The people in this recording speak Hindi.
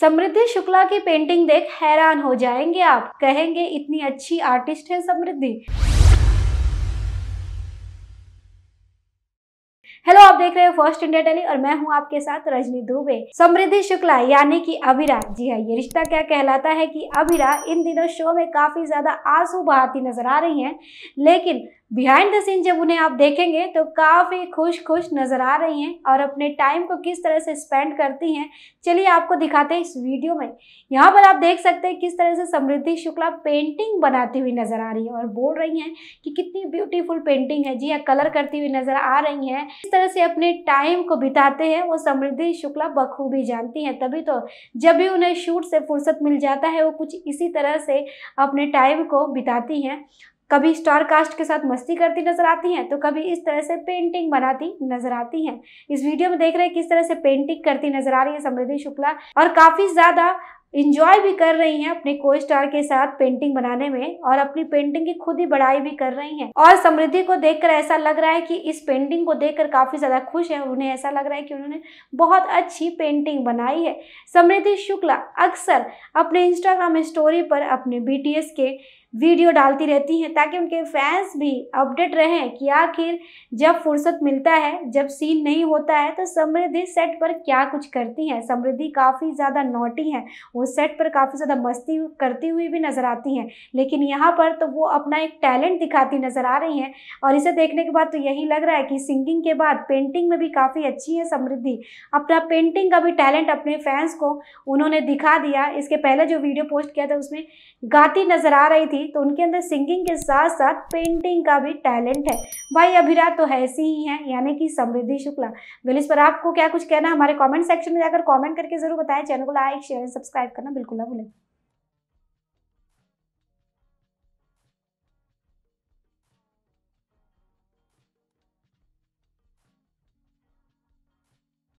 समृद्धि शुक्ला की पेंटिंग देख हैरान हो जाएंगे आप कहेंगे इतनी अच्छी आर्टिस्ट है समृद्धि हेलो आप देख रहे हैं फर्स्ट इंडिया टेली और मैं हूं आपके साथ रजनी दुबे समृद्धि शुक्ला यानी कि अभिरा जी हाँ ये रिश्ता क्या कहलाता है कि अभिरा इन दिनों शो में काफी ज्यादा आंसू बहाती नजर आ रही हैं लेकिन बिहाइंड द सीन जब उन्हें आप देखेंगे तो काफ़ी खुश खुश नज़र आ रही हैं और अपने टाइम को किस तरह से स्पेंड करती हैं चलिए आपको दिखाते हैं इस वीडियो में यहाँ पर आप देख सकते हैं किस तरह से समृद्धि शुक्ला पेंटिंग बनाती हुई नज़र आ रही है और बोल रही हैं कि कितनी ब्यूटीफुल पेंटिंग है जी हाँ कलर करती हुई नज़र आ रही हैं किस तरह से अपने टाइम को बिताते हैं वो समृद्धि शुक्ला बखूबी जानती हैं तभी तो जब भी उन्हें शूट से फुर्सत मिल जाता है वो कुछ इसी तरह से अपने टाइम को बिताती हैं कभी स्टार कास्ट के साथ मस्ती करती नजर आती हैं तो कभी इस तरह से पेंटिंग बनाती नजर आती हैं इस वीडियो में देख रहे हैं किस तरह से पेंटिंग करती नजर आ रही है समृद्धि शुक्ला और काफी ज्यादा इंजॉय भी कर रही हैं अपने को स्टार के साथ पेंटिंग बनाने में और अपनी पेंटिंग की खुद ही बढ़ाई भी कर रही हैं और समृद्धि को देखकर ऐसा लग रहा है कि इस पेंटिंग को देखकर काफ़ी ज़्यादा खुश है उन्हें ऐसा लग रहा है कि उन्होंने बहुत अच्छी पेंटिंग बनाई है समृद्धि शुक्ला अक्सर अपने इंस्टाग्राम स्टोरी पर अपने बी के वीडियो डालती रहती हैं ताकि उनके फैंस भी अपडेट रहें कि आखिर जब फुर्सत मिलता है जब सीन नहीं होता है तो समृद्धि सेट पर क्या कुछ करती हैं समृद्धि काफ़ी ज़्यादा नोटी हैं वो सेट पर काफ़ी ज़्यादा मस्ती करती हुई भी नज़र आती हैं लेकिन यहाँ पर तो वो अपना एक टैलेंट दिखाती नज़र आ रही हैं और इसे देखने के बाद तो यही लग रहा है कि सिंगिंग के बाद पेंटिंग में भी काफ़ी अच्छी है समृद्धि अपना पेंटिंग का भी टैलेंट अपने फैंस को उन्होंने दिखा दिया इसके पहले जो वीडियो पोस्ट किया था उसमें गाती नज़र आ रही थी तो उनके अंदर सिंगिंग के साथ साथ पेंटिंग का भी टैलेंट है भाई अभिराज तो ऐसी ही हैं यानी कि समृद्धि शुक्ला वेल इस पर आपको क्या कुछ कहना हमारे कमेंट सेक्शन में जाकर कमेंट करके जरूर बताएं चैनल को लाइक शेयर सब्सक्राइब करना बिल्कुल ना भूलें